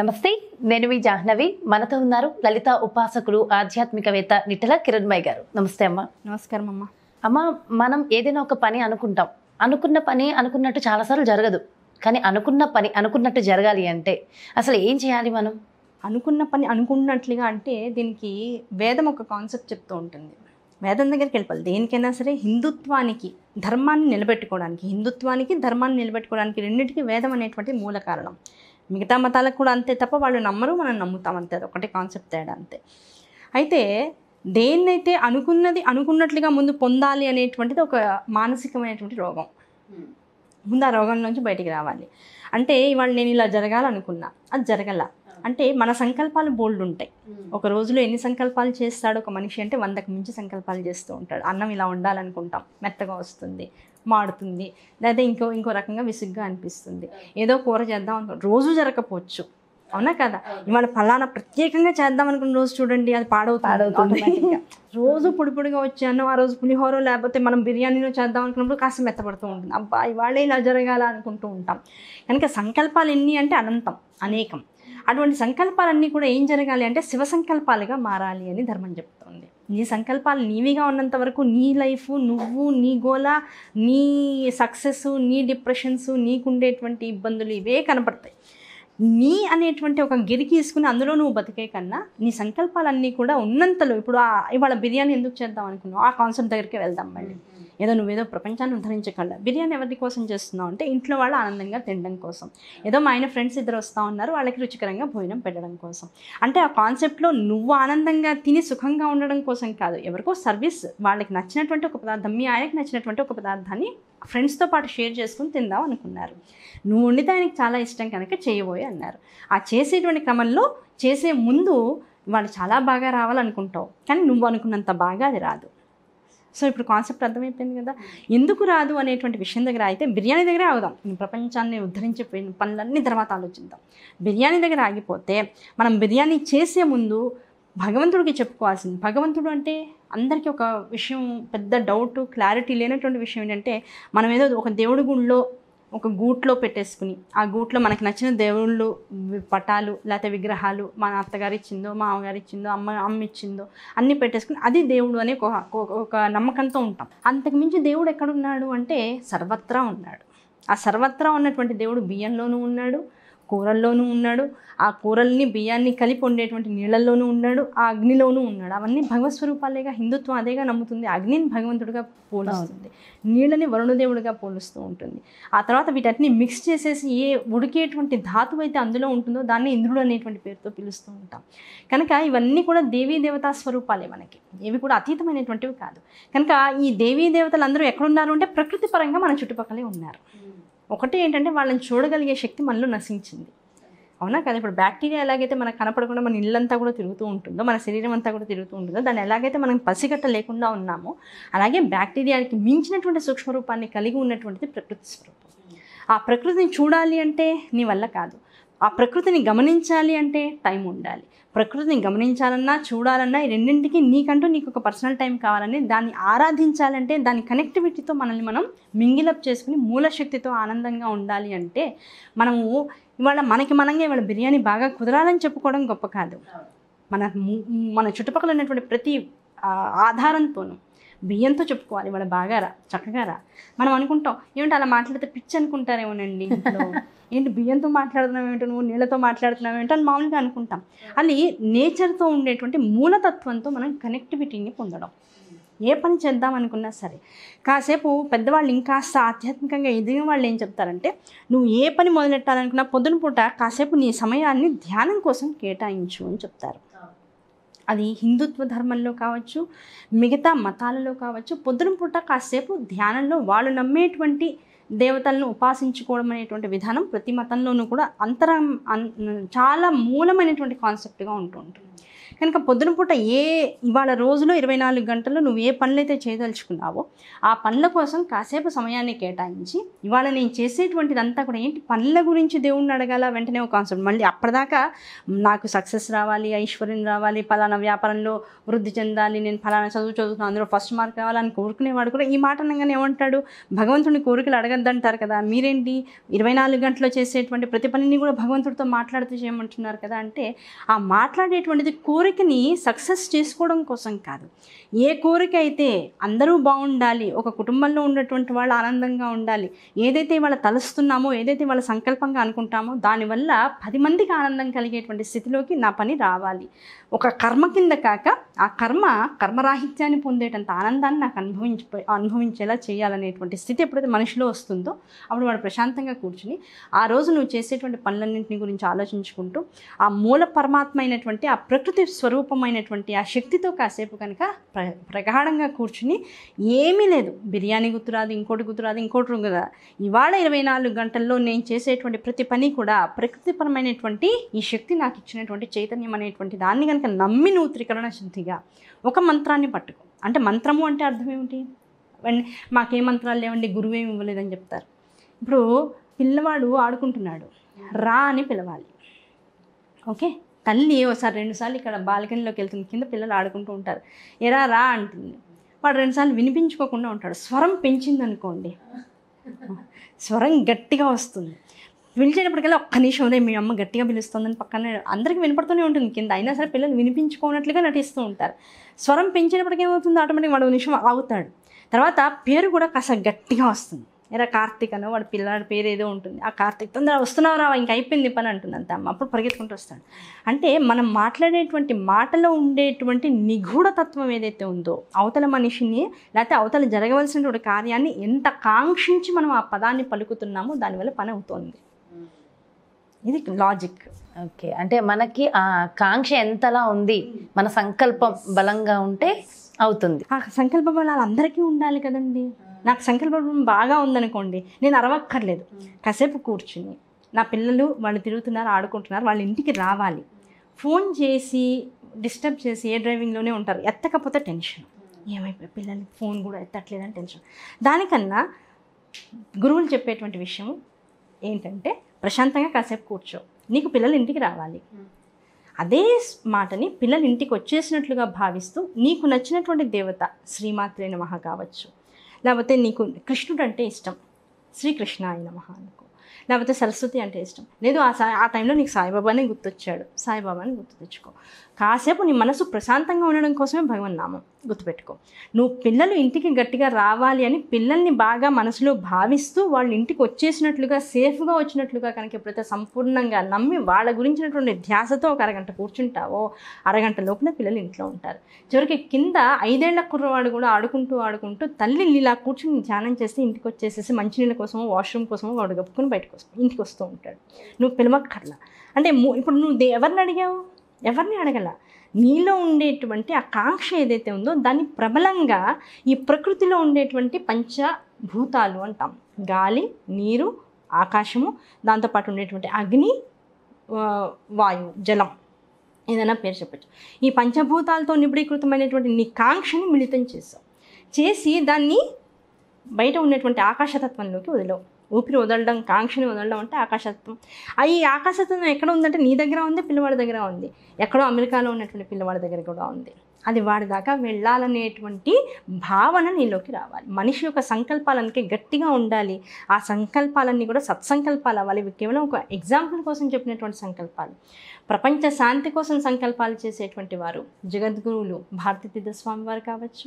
నమస్తే నేను మీ జాహ్నవి మనతో ఉన్నారు లలిత ఉపాసకులు ఆధ్యాత్మికవేత్త నిట్టల కిరణ్మయ్య గారు నమస్తే అమ్మ నమస్కారం అమ్మ అమ్మ మనం ఏదైనా ఒక పని అనుకుంటాం అనుకున్న పని అనుకున్నట్టు చాలాసార్లు జరగదు కానీ అనుకున్న పని అనుకున్నట్టు జరగాలి అంటే అసలు ఏం చేయాలి మనం అనుకున్న పని అనుకున్నట్లుగా అంటే దీనికి వేదం ఒక కాన్సెప్ట్ చెప్తూ ఉంటుంది వేదం దగ్గరికి వెళ్ళిపోవాలి దేనికైనా సరే హిందుత్వానికి ధర్మాన్ని నిలబెట్టుకోవడానికి హిందుత్వానికి ధర్మాన్ని నిలబెట్టుకోవడానికి రెండింటికి వేదం అనేటువంటి మూల కారణం మిగతా మతాలకు కూడా అంతే తప్ప వాళ్ళు నమ్మరు మనం నమ్ముతాం అంతే ఒకటే కాన్సెప్ట్ తేడా అంతే అయితే దేన్నైతే అనుకున్నది అనుకున్నట్లుగా ముందు పొందాలి అనేటువంటిది ఒక మానసికమైనటువంటి రోగం ముందు ఆ రోగం నుంచి బయటికి రావాలి అంటే ఇవాళ నేను ఇలా జరగాలనుకున్నా అది జరగల అంటే మన సంకల్పాలు బోల్డ్ ఉంటాయి ఒక రోజులో ఎన్ని సంకల్పాలు చేస్తాడు ఒక మనిషి అంటే వందకు మించి సంకల్పాలు చేస్తూ ఉంటాడు అన్నం ఇలా ఉండాలనుకుంటాం మెత్తగా వస్తుంది మాడుతుంది లేదా ఇంకో ఇంకో రకంగా విసుగ్గా అనిపిస్తుంది ఏదో కూర చేద్దాం అనుకో రోజు జరగకపోవచ్చు అవునా కదా ఇవాళ ఫలానా ప్రత్యేకంగా చేద్దాం అనుకున్న రోజు చూడండి అది పాడవుతుంది రోజు పొడిగా వచ్చాను ఆ రోజు పులిహోర లేకపోతే మనం బిర్యానీలో చేద్దాం అనుకున్నప్పుడు కాస్త మెత్తపడుతూ ఉంటుంది అబ్బా ఇవాళ ఇలా జరగాల అనుకుంటూ ఉంటాం కనుక సంకల్పాలు ఎన్ని అంటే అనంతం అనేకం అటువంటి సంకల్పాలన్నీ కూడా ఏం జరగాలి అంటే శివ సంకల్పాలుగా మారాలి అని ధర్మం చెప్తోంది నీ సంకల్పాలు నీవిగా ఉన్నంత వరకు నీ లైఫ్ నువ్వు నీ గోల నీ సక్సెస్ నీ డిప్రెషన్స్ నీకుండేటువంటి ఇబ్బందులు ఇవే కనపడతాయి నీ అనేటువంటి ఒక గిరి తీసుకుని అందులో నువ్వు బతికే కన్నా నీ సంకల్పాలన్నీ కూడా ఉన్నంతలో ఇప్పుడు ఇవాళ బిర్యానీ ఎందుకు చేద్దాం అనుకున్నావు ఆ కాన్సెప్ట్ దగ్గరికి వెళ్దాం మళ్ళీ ఏదో నువ్వేదో ప్రపంచాన్ని ఉద్ధరించగల బిర్యానీ ఎవరి కోసం చేస్తున్నావు అంటే ఇంట్లో వాళ్ళు ఆనందంగా తినడం కోసం ఏదో మా ఆయన ఫ్రెండ్స్ ఇద్దరు వస్తూ ఉన్నారు వాళ్ళకి రుచికరంగా భోజనం పెట్టడం కోసం అంటే ఆ కాన్సెప్ట్లో నువ్వు ఆనందంగా తిని సుఖంగా ఉండడం కోసం కాదు ఎవరికో సర్వీస్ వాళ్ళకి నచ్చినటువంటి ఒక పదార్థం మీ ఆయనకి నచ్చినటువంటి ఒక పదార్థాన్ని ఫ్రెండ్స్తో పాటు షేర్ చేసుకుని తిందాం అనుకున్నారు నువ్వు వండితే ఆయనకి చాలా ఇష్టం కనుక చేయబోయి అన్నారు ఆ చేసేటువంటి క్రమంలో చేసే ముందు వాళ్ళు చాలా బాగా రావాలనుకుంటావు కానీ నువ్వు అనుకున్నంత బాగా అది రాదు సో ఇప్పుడు కాన్సెప్ట్ అర్థమైపోయింది కదా ఎందుకు రాదు అనేటువంటి విషయం దగ్గర అయితే బిర్యానీ దగ్గరే ఆగుదాం ప్రపంచాన్ని ఉద్ధరించే పనులన్నీ తర్వాత ఆలోచిద్దాం బిర్యానీ దగ్గర ఆగిపోతే మనం బిర్యానీ చేసే ముందు భగవంతుడికి చెప్పుకోవాల్సింది భగవంతుడు అంటే అందరికీ ఒక విషయం పెద్ద డౌట్ క్లారిటీ లేనటువంటి విషయం ఏంటంటే మనం ఏదో ఒక దేవుడి గుడిలో ఒక గూట్లో పెట్టేసుకుని ఆ గూట్లో మనకు నచ్చిన దేవుళ్ళు పటాలు లేకపోతే విగ్రహాలు మా అత్తగారు ఇచ్చిందో మా అమ్మగారు ఇచ్చిందో అమ్మ అమ్మ ఇచ్చిందో అన్నీ పెట్టేసుకుని అది దేవుడు అనే ఒక నమ్మకంతో ఉంటాం అంతకుమించి దేవుడు ఎక్కడున్నాడు అంటే సర్వత్రా ఉన్నాడు ఆ సర్వత్రా ఉన్నటువంటి దేవుడు బియ్యంలోనూ ఉన్నాడు కూరల్లోనూ ఉన్నాడు ఆ కూరల్ని బియ్యాన్ని కలిపి ఉండేటువంటి నీళ్ళల్లోనూ ఉన్నాడు ఆ అగ్నిలోనూ ఉన్నాడు అవన్నీ భగవస్వరూపాలేగా హిందుత్వం అదేగా నమ్ముతుంది అగ్నిని భగవంతుడిగా పోలుస్తుంది నీళ్ళని వరుణదేవుడిగా పోలుస్తూ ఉంటుంది ఆ తర్వాత వీటన్ని మిక్స్ చేసేసి ఏ ఉడికేటువంటి ధాతువు అయితే అందులో ఉంటుందో దాన్ని ఇంద్రుడు అనేటువంటి పేరుతో పిలుస్తూ ఉంటాం కనుక ఇవన్నీ కూడా దేవీ దేవతా స్వరూపాలే మనకి ఇవి కూడా అతీతమైనటువంటివి కాదు కనుక ఈ దేవీ దేవతలందరూ ఎక్కడున్నారు అంటే ప్రకృతి పరంగా మన చుట్టుపక్కలే ఉన్నారు ఒకటి ఏంటంటే వాళ్ళని చూడగలిగే శక్తి మనలో నశించింది అవునా కదా ఇప్పుడు బ్యాక్టీరియా ఎలాగైతే మనకు కనపడకుండా మన ఇల్లంతా కూడా తిరుగుతూ ఉంటుందో మన శరీరం అంతా కూడా తిరుగుతూ ఉంటుందో దాన్ని ఎలాగైతే మనం పసిగట్ట లేకుండా ఉన్నామో అలాగే బ్యాక్టీరియాకి మించినటువంటి సూక్ష్మరూపాన్ని కలిగి ఉన్నటువంటిది ప్రకృతి స్వరూపం ఆ ప్రకృతిని చూడాలి అంటే నీ వల్ల కాదు ఆ ప్రకృతిని గమనించాలి అంటే టైం ఉండాలి ప్రకృతిని గమనించాలన్నా చూడాలన్నా ఈ రెండింటికి నీకంటూ నీకు ఒక పర్సనల్ టైం కావాలని దాన్ని ఆరాధించాలంటే దాని కనెక్టివిటీతో మనల్ని మనం మింగిలప్ చేసుకుని మూలశక్తితో ఆనందంగా ఉండాలి అంటే మనము ఇవాళ మనకి మనంగా ఇవాళ బిర్యానీ బాగా కుదరాలని చెప్పుకోవడం గొప్ప కాదు మన మన చుట్టుపక్కల ఉన్నటువంటి ప్రతి ఆధారంతోనూ బియ్యంతో చెప్పుకోవాలి వాళ్ళ బాగా రా చక్కగా రా మనం అనుకుంటాం ఏమిటి అలా మాట్లాడితే పిచ్చి అనుకుంటారేమోనండి ఏంటి బియ్యంతో మాట్లాడుతున్నావు ఏంటో నువ్వు నీళ్ళతో మాట్లాడుతున్నావు ఏంటో అని మామూలుగా అనుకుంటాం అది నేచర్తో ఉండేటువంటి మూలతత్వంతో మనం కనెక్టివిటీని పొందడం ఏ పని చేద్దాం అనుకున్నా సరే కాసేపు పెద్దవాళ్ళు ఇంకాస్త ఆధ్యాత్మికంగా ఎదిగిన వాళ్ళు ఏం చెప్తారంటే నువ్వు ఏ పని మొదలెట్టాలనుకున్నా పొద్దున పూట కాసేపు నీ సమయాన్ని ధ్యానం కోసం కేటాయించు అని చెప్తారు అది హిందుత్వ ధర్మంలో కావచ్చు మిగతా మతాలలో కావచ్చు పొద్దున పూట కాసేపు ధ్యానంలో వాళ్ళు నమ్మేటువంటి దేవతలను ఉపాసించుకోవడం అనేటువంటి విధానం ప్రతి మతంలోనూ కూడా అంతరం చాలా మూలమైనటువంటి కాన్సెప్ట్గా ఉంటుంటుంది ఉంటుంది కనుక పొద్దున పూట ఏ ఇవాళ రోజులో ఇరవై నాలుగు గంటలు నువ్వు ఏ పనులైతే చేయదలుచుకున్నావో ఆ పనుల కోసం కాసేపు సమయాన్ని కేటాయించి ఇవాళ నేను చేసేటువంటిదంతా కూడా ఏంటి పనుల గురించి దేవుణ్ణి అడగాల వెంటనే ఒక కాన్సెప్ట్ మళ్ళీ అప్పటిదాకా నాకు సక్సెస్ రావాలి ఐశ్వర్యం రావాలి ఫలానా వ్యాపారంలో వృద్ధి చెందాలి నేను ఫలానా చదువు చదువుతున్నాను అందులో ఫస్ట్ మార్క్ రావాలని కోరుకునేవాడు కూడా ఈ మాట అనగానే ఏమంటాడు భగవంతుని కోరికలు అడగద్దంటారు కదా మీరేంటి ఇరవై నాలుగు గంటలు చేసేటువంటి ప్రతి పనిని కూడా భగవంతుడితో మాట్లాడుతూ చేయమంటున్నారు కదా అంటే ఆ మాట్లాడేటువంటిది కోరిక కోరికని సక్సెస్ చేసుకోవడం కోసం కాదు ఏ కోరిక అయితే అందరూ బాగుండాలి ఒక కుటుంబంలో ఉన్నటువంటి వాళ్ళు ఆనందంగా ఉండాలి ఏదైతే వాళ్ళ తలుస్తున్నామో ఏదైతే వాళ్ళ సంకల్పంగా అనుకుంటామో దానివల్ల పది మందికి ఆనందం కలిగేటువంటి స్థితిలోకి నా పని రావాలి ఒక కర్మ కింద కాక ఆ కర్మ కర్మరాహిత్యాన్ని పొందేటంత ఆనందాన్ని నాకు అనుభవించ అనుభవించేలా చేయాలనేటువంటి స్థితి ఎప్పుడైతే మనిషిలో వస్తుందో అప్పుడు వాడు ప్రశాంతంగా కూర్చుని ఆ రోజు నువ్వు చేసేటువంటి పనులన్నింటిని గురించి ఆలోచించుకుంటూ ఆ మూల పరమాత్మ అయినటువంటి ఆ ప్రకృతి స్వరూపమైనటువంటి ఆ శక్తితో కాసేపు కనుక ప్ర ప్రగాఢంగా కూర్చుని ఏమీ లేదు బిర్యానీ గుర్తురాదు ఇంకోటి గుర్తురాదు ఇంకోటి కదా ఇవాళ ఇరవై నాలుగు గంటల్లో నేను చేసేటువంటి ప్రతి పని కూడా ప్రకృతిపరమైనటువంటి ఈ శక్తి నాకు ఇచ్చినటువంటి చైతన్యం అనేటువంటి దాన్ని కనుక నమ్మి నువ్వు త్రికరణ శుద్ధిగా ఒక మంత్రాన్ని పట్టుకో అంటే మంత్రము అంటే అర్థం ఏమిటి మాకే మంత్రాలు లేవండి గురువు ఏమి ఇవ్వలేదని చెప్తారు ఇప్పుడు పిల్లవాడు ఆడుకుంటున్నాడు రా అని పిలవాలి ఓకే తల్లి ఒకసారి రెండుసార్లు ఇక్కడ బాల్కనీలోకి వెళ్తుంది కింద పిల్లలు ఆడుకుంటూ ఉంటారు ఎరా రా అంటుంది వాడు రెండుసార్లు వినిపించుకోకుండా ఉంటాడు స్వరం పెంచిందనుకోండి స్వరం గట్టిగా వస్తుంది పిలిచేటప్పటికల్లా ఒక్క నిమిషం రే మీ అమ్మ గట్టిగా పిలుస్తుందని పక్కన అందరికీ వినపడుతూనే ఉంటుంది కింద అయినా సరే పిల్లలు వినిపించుకోనట్లుగా నటిస్తూ ఉంటారు స్వరం పెంచేటప్పటికేమవుతుంది ఏమవుతుంది ఆటోమేటిక్గా వాడు నిమిషం ఆగుతాడు తర్వాత పేరు కూడా కాస్త గట్టిగా వస్తుంది ఎరా కార్తీక్ అనో వాడు పిల్లాడి పేరు ఏదో ఉంటుంది ఆ కార్తీక్ తొందర వస్తున్నావు రావా ఇంక అయిపోయింది పని అంటుంది అంత అమ్మ అప్పుడు పరిగెత్తుకుంటూ వస్తాడు అంటే మనం మాట్లాడేటువంటి మాటలో ఉండేటువంటి నిగూఢతత్వం ఏదైతే ఉందో అవతల మనిషిని లేకపోతే అవతల జరగవలసినటువంటి కార్యాన్ని ఎంత కాంక్షించి మనం ఆ పదాన్ని పలుకుతున్నామో దానివల్ల పని అవుతుంది ఇది లాజిక్ ఓకే అంటే మనకి ఆ కాంక్ష ఎంతలా ఉంది మన సంకల్పం బలంగా ఉంటే అవుతుంది ఆ సంకల్ప బలాలు అందరికీ ఉండాలి కదండి నాకు సంకల్పం బాగా ఉందనుకోండి నేను అరవక్కర్లేదు కాసేపు కూర్చుని నా పిల్లలు వాళ్ళు తిరుగుతున్నారు ఆడుకుంటున్నారు వాళ్ళ ఇంటికి రావాలి ఫోన్ చేసి డిస్టర్బ్ చేసి ఏ డ్రైవింగ్లోనే ఉంటారు ఎత్తకపోతే టెన్షన్ ఏమైపోయి పిల్లలు ఫోన్ కూడా ఎత్తట్లేదని టెన్షన్ దానికన్నా గురువులు చెప్పేటువంటి విషయం ఏంటంటే ప్రశాంతంగా కాసేపు కూర్చో నీకు పిల్లలు ఇంటికి రావాలి అదే మాటని పిల్లలు ఇంటికి వచ్చేసినట్లుగా భావిస్తూ నీకు నచ్చినటువంటి దేవత శ్రీమాత్రే మహా కావచ్చు లేకపోతే నీకు కృష్ణుడు అంటే ఇష్టం శ్రీకృష్ణ ఆయన మహా అనుకో లేకపోతే సరస్వతి అంటే ఇష్టం లేదు ఆ సా ఆ టైంలో నీకు సాయిబాబానే గుర్తొచ్చాడు సాయిబాబాని గుర్తు తెచ్చుకో కాసేపు నీ మనసు ప్రశాంతంగా ఉండడం కోసమే భగవన్ నామం గుర్తుపెట్టుకో నువ్వు పిల్లలు ఇంటికి గట్టిగా రావాలి అని పిల్లల్ని బాగా మనసులో భావిస్తూ వాళ్ళు ఇంటికి వచ్చేసినట్లుగా సేఫ్గా వచ్చినట్లుగా కనుక ఎప్పుడైతే సంపూర్ణంగా నమ్మి వాళ్ళ గురించినటువంటి ధ్యాసతో ఒక అరగంట కూర్చుంటావో అరగంట లోపల పిల్లలు ఇంట్లో ఉంటారు చివరికి కింద ఐదేళ్ల కుర్రవాడు కూడా ఆడుకుంటూ ఆడుకుంటూ తల్లి ఇలా కూర్చుని ధ్యానం చేసి ఇంటికి వచ్చేసేసి మంచినీళ్ళ కోసమో వాష్రూమ్ కోసమో వాడు కప్పుకొని బయటకు ఇంటికి వస్తూ ఉంటాడు నువ్వు పిలవక్కర్లా అంటే ఇప్పుడు నువ్వు ఎవరిని అడిగావు ఎవరిని అడగల నీలో ఉండేటువంటి ఆ కాంక్ష ఏదైతే ఉందో దాన్ని ప్రబలంగా ఈ ప్రకృతిలో ఉండేటువంటి పంచభూతాలు అంటాం గాలి నీరు ఆకాశము దాంతోపాటు ఉండేటువంటి అగ్ని వాయు జలం ఏదైనా పేరు చెప్పచ్చు ఈ పంచభూతాలతో నిబిడీకృతమైనటువంటి నీ కాంక్షని మిళితం చేసావు చేసి దాన్ని బయట ఉన్నటువంటి ఆకాశతత్వంలోకి వదిలవు ఊపిరి వదలడం కాంక్షని వదలడం అంటే ఆకాశత్వం ఈ ఆకాశత్వం ఎక్కడ ఉందంటే నీ దగ్గర ఉంది పిల్లవాడి దగ్గర ఉంది ఎక్కడో అమెరికాలో ఉన్నటువంటి పిల్లవాడి దగ్గర కూడా ఉంది అది వాడి దాకా వెళ్ళాలనేటువంటి భావన నీలోకి రావాలి మనిషి యొక్క సంకల్పాలనికి గట్టిగా ఉండాలి ఆ సంకల్పాలన్నీ కూడా సత్సంకల్పాలు అవ్వాలి ఇవి కేవలం ఒక ఎగ్జాంపుల్ కోసం చెప్పినటువంటి సంకల్పాలు ప్రపంచ శాంతి కోసం సంకల్పాలు చేసేటువంటి వారు జగద్గురువులు భారతీ తీర్థస్వామి వారు కావచ్చు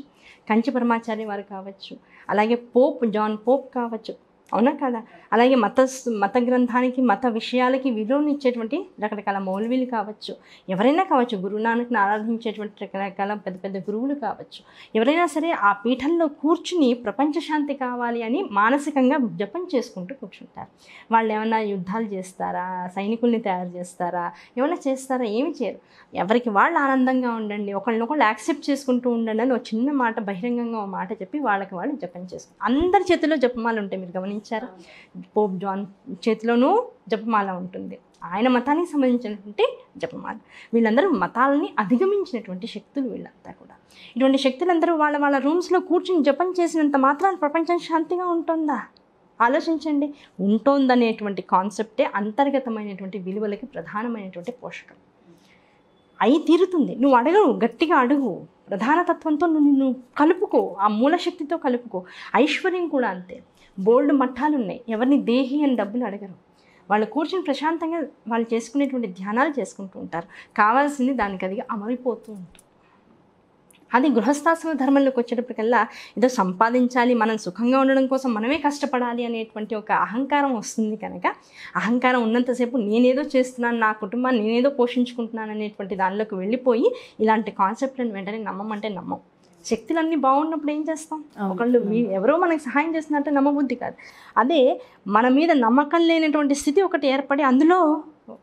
కంచి పరమాచార్య వారు కావచ్చు అలాగే పోప్ జాన్ పోప్ కావచ్చు అవునా కదా అలాగే మత మత గ్రంథానికి మత విషయాలకి విలువను ఇచ్చేటువంటి రకరకాల మౌలవీలు కావచ్చు ఎవరైనా కావచ్చు గురునానక్ని ఆరాధించేటువంటి రకరకాల పెద్ద పెద్ద గురువులు కావచ్చు ఎవరైనా సరే ఆ పీఠంలో కూర్చుని ప్రపంచ శాంతి కావాలి అని మానసికంగా జపం చేసుకుంటూ కూర్చుంటారు వాళ్ళు ఏమైనా యుద్ధాలు చేస్తారా సైనికుల్ని తయారు చేస్తారా ఏమైనా చేస్తారా ఏమి చేయరు ఎవరికి వాళ్ళు ఆనందంగా ఉండండి ఒకళ్ళనొకళ్ళు యాక్సెప్ట్ చేసుకుంటూ ఉండండి అని ఒక చిన్న మాట బహిరంగంగా ఒక మాట చెప్పి వాళ్ళకి వాళ్ళు జపం చేసుకుంటారు అందరి చేతిలో జపమాలు ఉంటాయి మీరు గమనించారు ప్రారంభించారు పోప్ జాన్ చేతిలోనూ జపమాల ఉంటుంది ఆయన మతానికి సంబంధించినటువంటి జపమాల వీళ్ళందరూ మతాలని అధిగమించినటువంటి శక్తులు వీళ్ళంతా కూడా ఇటువంటి శక్తులందరూ వాళ్ళ వాళ్ళ రూమ్స్లో కూర్చుని జపం చేసినంత మాత్రాన ప్రపంచం శాంతిగా ఉంటుందా ఆలోచించండి ఉంటుందనేటువంటి కాన్సెప్టే అంతర్గతమైనటువంటి విలువలకి ప్రధానమైనటువంటి పోషకం అయి తీరుతుంది నువ్వు అడగవు గట్టిగా అడుగు ప్రధాన తత్వంతో నువ్వు నిన్ను కలుపుకో ఆ మూలశక్తితో కలుపుకో ఐశ్వర్యం కూడా అంతే బోల్డ్ మఠాలు ఉన్నాయి ఎవరిని దేహి అని డబ్బులు అడగరు వాళ్ళు కూర్చొని ప్రశాంతంగా వాళ్ళు చేసుకునేటువంటి ధ్యానాలు చేసుకుంటూ ఉంటారు కావాల్సింది దానికి అది అమరిపోతూ ఉంటుంది అది గృహస్థాశ్రమ ధర్మంలోకి వచ్చేటప్పటికల్లా ఏదో సంపాదించాలి మనం సుఖంగా ఉండడం కోసం మనమే కష్టపడాలి అనేటువంటి ఒక అహంకారం వస్తుంది కనుక అహంకారం ఉన్నంతసేపు నేనేదో చేస్తున్నాను నా కుటుంబాన్ని నేనేదో పోషించుకుంటున్నాను అనేటువంటి దానిలోకి వెళ్ళిపోయి ఇలాంటి కాన్సెప్ట్లను వెంటనే నమ్మమంటే నమ్మం శక్తులు అన్నీ బాగున్నప్పుడు ఏం చేస్తాం ఒకళ్ళు ఎవరో మనకి సహాయం చేస్తున్నట్టు నమ్మబుద్ధి కాదు అదే మన మీద నమ్మకం లేనటువంటి స్థితి ఒకటి ఏర్పడి అందులో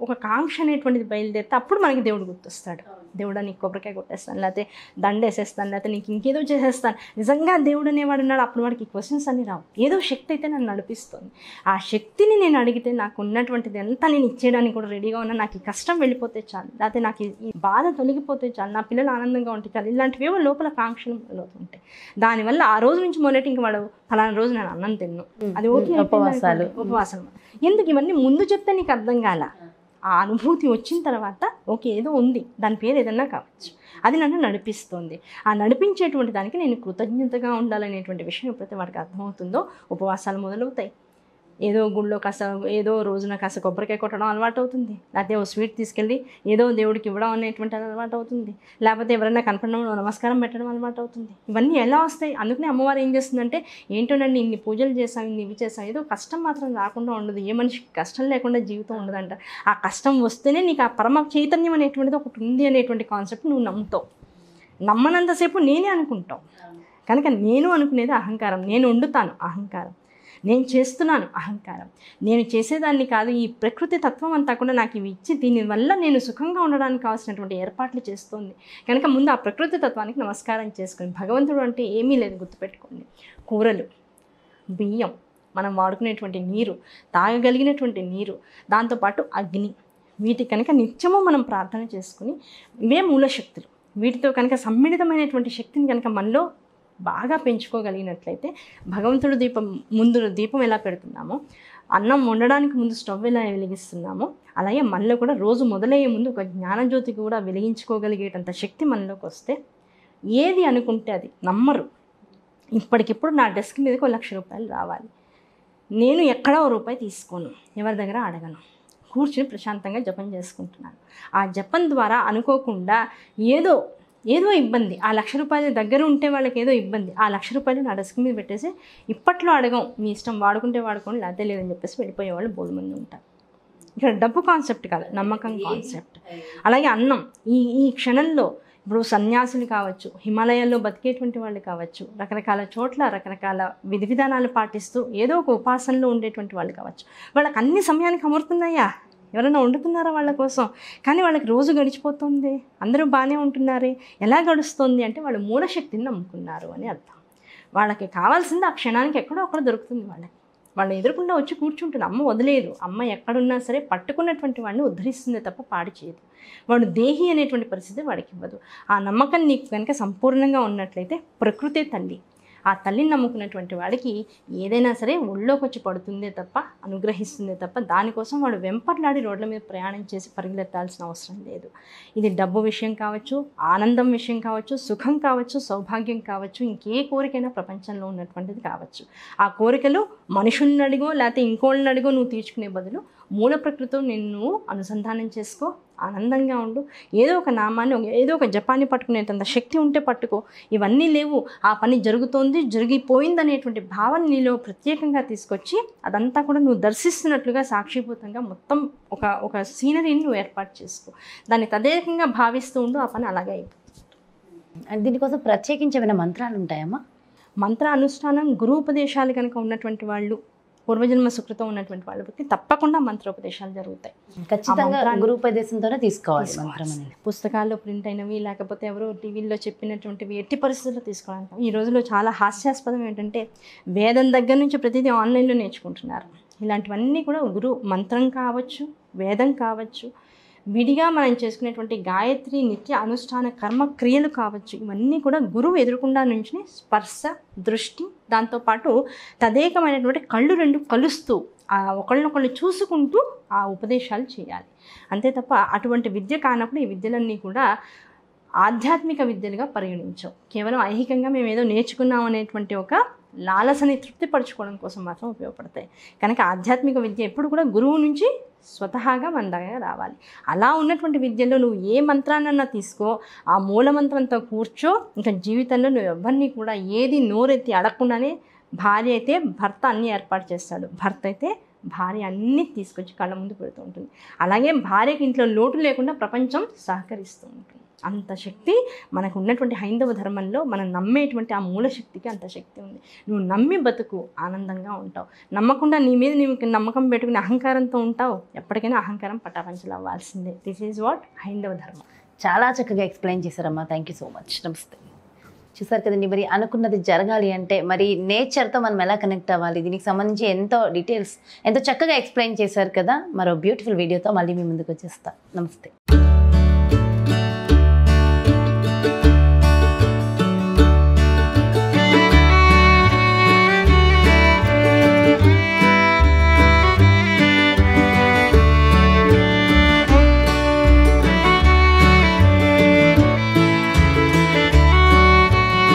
ఒక కాంక్ష అనేటువంటిది బయలుదేరితే అప్పుడు మనకి దేవుడు గుర్తొస్తాడు దేవుడా నీకు కొబ్బరికాయ కొట్టేస్తాను లేకపోతే దండేసేస్తాను లేకపోతే నీకు ఇంకేదో చేసేస్తాను నిజంగా దేవుడు అనేవాడు ఉన్నాడు అప్పుడు వాడికి క్వశ్చన్స్ అన్నీ రావు ఏదో శక్తి అయితే నన్ను నడిపిస్తుంది ఆ శక్తిని నేను అడిగితే నాకు ఉన్నటువంటిది అంతా నేను ఇచ్చేయడానికి కూడా రెడీగా ఉన్నా నాకు ఈ కష్టం వెళ్ళిపోతే చాలు లేకపోతే నాకు ఈ బాధ తొలగిపోతే చాలు నా పిల్లలు ఆనందంగా ఉంటే చాలు ఏవో లోపల కాంక్షలు మొదలవుతుంటాయి దానివల్ల ఆ రోజు నుంచి మొదలెట్ ఇంక వాడు ఫలానా రోజు నేను అన్నం తిన్ను అది ఓకే ఉపవాసాలు ఉపవాసం ఎందుకు ఇవన్నీ ముందు చెప్తే నీకు అర్థం కాల ఆ అనుభూతి వచ్చిన తర్వాత ఓకే ఏదో ఉంది దాని పేరు ఏదన్నా కావచ్చు అది నన్ను నడిపిస్తుంది ఆ నడిపించేటువంటి దానికి నేను కృతజ్ఞతగా ఉండాలనేటువంటి విషయం ఎప్పుడైతే వాడికి అర్థమవుతుందో ఉపవాసాలు మొదలవుతాయి ఏదో గుళ్ళో కాస్త ఏదో రోజున కాస్త కొబ్బరికాయ కొట్టడం అలవాటు అవుతుంది లేకపోతే ఓ స్వీట్ తీసుకెళ్ళి ఏదో దేవుడికి ఇవ్వడం అనేటువంటి అలవాటు అవుతుంది లేకపోతే ఎవరైనా కనపడడం నమస్కారం పెట్టడం అలవాటు అవుతుంది ఇవన్నీ ఎలా వస్తాయి అందుకనే అమ్మవారు ఏం చేస్తుందంటే ఏంటోనండి ఇన్ని పూజలు చేసాం ఇన్ని ఇవి చేసాం ఏదో కష్టం మాత్రం రాకుండా ఉండదు ఏ మనిషికి కష్టం లేకుండా జీవితం ఉండదంట ఆ కష్టం వస్తేనే నీకు ఆ పరమ చైతన్యం అనేటువంటిది ఒకటి ఉంది అనేటువంటి కాన్సెప్ట్ నువ్వు నమ్ముతావు నమ్మనంతసేపు నేనే అనుకుంటావు కనుక నేను అనుకునేది అహంకారం నేను వండుతాను అహంకారం నేను చేస్తున్నాను అహంకారం నేను చేసేదాన్ని కాదు ఈ ప్రకృతి తత్వం అంతా కూడా నాకు ఇవి ఇచ్చి దీనివల్ల నేను సుఖంగా ఉండడానికి కావాల్సినటువంటి ఏర్పాట్లు చేస్తుంది కనుక ముందు ఆ ప్రకృతి తత్వానికి నమస్కారం చేసుకుని భగవంతుడు అంటే ఏమీ లేదు గుర్తుపెట్టుకోండి కూరలు బియ్యం మనం వాడుకునేటువంటి నీరు తాగగలిగినటువంటి నీరు దాంతోపాటు అగ్ని వీటి కనుక నిత్యము మనం ప్రార్థన చేసుకుని ఇవే శక్తులు వీటితో కనుక సమ్మిళితమైనటువంటి శక్తిని కనుక మనలో బాగా పెంచుకోగలిగినట్లయితే భగవంతుడు దీపం ముందు దీపం ఎలా పెడుతున్నామో అన్నం వండడానికి ముందు స్టవ్ ఎలా వెలిగిస్తున్నామో అలాగే మనలో కూడా రోజు మొదలయ్యే ముందు ఒక జ్ఞానజ్యోతి కూడా వెలిగించుకోగలిగేటంత శక్తి మనలోకి వస్తే ఏది అనుకుంటే అది నమ్మరు ఇప్పటికిప్పుడు నా డెస్క్ మీదకి ఒక లక్ష రూపాయలు రావాలి నేను ఎక్కడా ఓ రూపాయి తీసుకోను ఎవరి దగ్గర అడగను కూర్చుని ప్రశాంతంగా జపం చేసుకుంటున్నాను ఆ జపం ద్వారా అనుకోకుండా ఏదో ఏదో ఇబ్బంది ఆ లక్ష రూపాయలు దగ్గర ఉంటే వాళ్ళకి ఏదో ఇబ్బంది ఆ లక్ష రూపాయలు నా డెస్క్ మీద పెట్టేసి ఇప్పట్లో అడగం మీ ఇష్టం వాడుకుంటే వాడుకోండి లేదా లేదని చెప్పేసి వెళ్ళిపోయే వాళ్ళు బోల్ మంది ఉంటారు ఇక్కడ డబ్బు కాన్సెప్ట్ కాదు నమ్మకం కాన్సెప్ట్ అలాగే అన్నం ఈ ఈ క్షణంలో ఇప్పుడు సన్యాసులు కావచ్చు హిమాలయాల్లో బతికేటువంటి వాళ్ళు కావచ్చు రకరకాల చోట్ల రకరకాల విధి విధానాలు పాటిస్తూ ఏదో ఒక ఉపాసనలో ఉండేటువంటి వాళ్ళు కావచ్చు వాళ్ళకి అన్ని సమయానికి అమరుతున్నాయా ఎవరైనా వండుతున్నారా వాళ్ళ కోసం కానీ వాళ్ళకి రోజు గడిచిపోతుంది అందరూ బాగానే ఉంటున్నారే ఎలా గడుస్తుంది అంటే వాళ్ళు మూలశక్తిని నమ్ముకున్నారు అని అర్థం వాళ్ళకి కావాల్సింది ఆ క్షణానికి ఎక్కడో అక్కడ దొరుకుతుంది వాళ్ళకి వాళ్ళు ఎదురకుండా వచ్చి కూర్చుంటుంది అమ్మ వదిలేదు అమ్మ ఎక్కడున్నా సరే పట్టుకున్నటువంటి వాడిని ఉద్ధరిస్తుంది తప్ప పాడు చేయదు వాడు దేహి అనేటువంటి పరిస్థితి వాడికి ఇవ్వదు ఆ నమ్మకం నీకు కనుక సంపూర్ణంగా ఉన్నట్లయితే ప్రకృతే తల్లి ఆ తల్లిని నమ్ముకున్నటువంటి వాడికి ఏదైనా సరే ఒళ్ళోకి వచ్చి పడుతుందే తప్ప అనుగ్రహిస్తుందే తప్ప దానికోసం వాడు వెంపర్లాడి రోడ్ల మీద ప్రయాణం చేసి పరిగెత్తాల్సిన అవసరం లేదు ఇది డబ్బు విషయం కావచ్చు ఆనందం విషయం కావచ్చు సుఖం కావచ్చు సౌభాగ్యం కావచ్చు ఇంకే కోరికైనా ప్రపంచంలో ఉన్నటువంటిది కావచ్చు ఆ కోరికలు మనుషుల్ని అడిగో లేకపోతే ఇంకోళ్ళని అడిగో నువ్వు తీర్చుకునే బదులు మూల ప్రకృతితో నిన్ను అనుసంధానం చేసుకో ఆనందంగా ఉండు ఏదో ఒక నామాన్ని ఏదో ఒక జపాన్ని పట్టుకునేటంత శక్తి ఉంటే పట్టుకో ఇవన్నీ లేవు ఆ పని జరుగుతోంది జరిగిపోయింది అనేటువంటి భావన నీలో ప్రత్యేకంగా తీసుకొచ్చి అదంతా కూడా నువ్వు దర్శిస్తున్నట్లుగా సాక్షిభూతంగా మొత్తం ఒక ఒక సీనరీని నువ్వు ఏర్పాటు చేసుకో దాన్ని తదేకంగా భావిస్తూ ఉండు ఆ పని అలాగే అయిపోతుంది దీనికోసం ప్రత్యేకించి ఏమైనా మంత్రాలు ఉంటాయమ్మా మంత్ర అనుష్ఠానం గురు ఉపదేశాలు కనుక ఉన్నటువంటి వాళ్ళు పూర్వజన్మ సుకృతం ఉన్నటువంటి వాళ్ళకి తప్పకుండా మంత్రోపదేశాలు జరుగుతాయి ఖచ్చితంగా గురుపదేశంతోనే తీసుకోవాలి పుస్తకాల్లో ప్రింట్ అయినవి లేకపోతే ఎవరో టీవీల్లో చెప్పినటువంటివి ఎట్టి పరిస్థితుల్లో తీసుకోవాలి ఈ రోజులో చాలా హాస్యాస్పదం ఏంటంటే వేదం దగ్గర నుంచి ప్రతిదీ ఆన్లైన్లో నేర్చుకుంటున్నారు ఇలాంటివన్నీ కూడా గురు మంత్రం కావచ్చు వేదం కావచ్చు విడిగా మనం చేసుకునేటువంటి గాయత్రి నిత్య అనుష్ఠాన కర్మ క్రియలు కావచ్చు ఇవన్నీ కూడా గురువు ఎదురకుండా నుంచి స్పర్శ దృష్టి దాంతోపాటు తదేకమైనటువంటి కళ్ళు రెండు కలుస్తూ ఒకళ్ళనొకళ్ళు చూసుకుంటూ ఆ ఉపదేశాలు చేయాలి అంతే తప్ప అటువంటి విద్య కానప్పుడు ఈ విద్యలన్నీ కూడా ఆధ్యాత్మిక విద్యలుగా పరిగణించవు కేవలం ఐహికంగా మేము ఏదో నేర్చుకున్నాం అనేటువంటి ఒక లాలసని తృప్తిపరచుకోవడం కోసం మాత్రం ఉపయోగపడతాయి కనుక ఆధ్యాత్మిక విద్య ఎప్పుడు కూడా గురువు నుంచి స్వతహాగా మన దగ్గర రావాలి అలా ఉన్నటువంటి విద్యలో నువ్వు ఏ మంత్రాన్నన్నా తీసుకో ఆ మూలమంత్రంతో కూర్చో ఇంకా జీవితంలో నువ్వు ఎవరిని కూడా ఏది నోరెత్తి అడగకుండానే భార్య అయితే భర్త అన్నీ ఏర్పాటు చేస్తాడు భర్త అయితే భార్య అన్నీ తీసుకొచ్చి కళ్ళ ముందు పెడుతూ ఉంటుంది అలాగే భార్యకి ఇంట్లో లోటు లేకుండా ప్రపంచం సహకరిస్తూ ఉంటుంది అంత శక్తి మనకు ఉన్నటువంటి హైందవ ధర్మంలో మనం నమ్మేటువంటి ఆ మూలశక్తికి అంత శక్తి ఉంది నువ్వు నమ్మి బతుకు ఆనందంగా ఉంటావు నమ్మకుండా నీ మీద నీకు నమ్మకం పెట్టుకుని అహంకారంతో ఉంటావు ఎప్పటికైనా అహంకారం పటాపంచలు అవ్వాల్సిందే దిస్ ఈజ్ వాట్ హైందవ ధర్మం చాలా చక్కగా ఎక్స్ప్లెయిన్ చేశారమ్మా థ్యాంక్ యూ సో మచ్ నమస్తే చూసారు కదండి మరి అనుకున్నది జరగాలి అంటే మరి నేచర్తో మనం ఎలా కనెక్ట్ అవ్వాలి దీనికి సంబంధించి ఎంతో డీటెయిల్స్ ఎంతో చక్కగా ఎక్స్ప్లెయిన్ చేశారు కదా మరో బ్యూటిఫుల్ వీడియోతో మళ్ళీ మీ ముందుకు వచ్చేస్తాను నమస్తే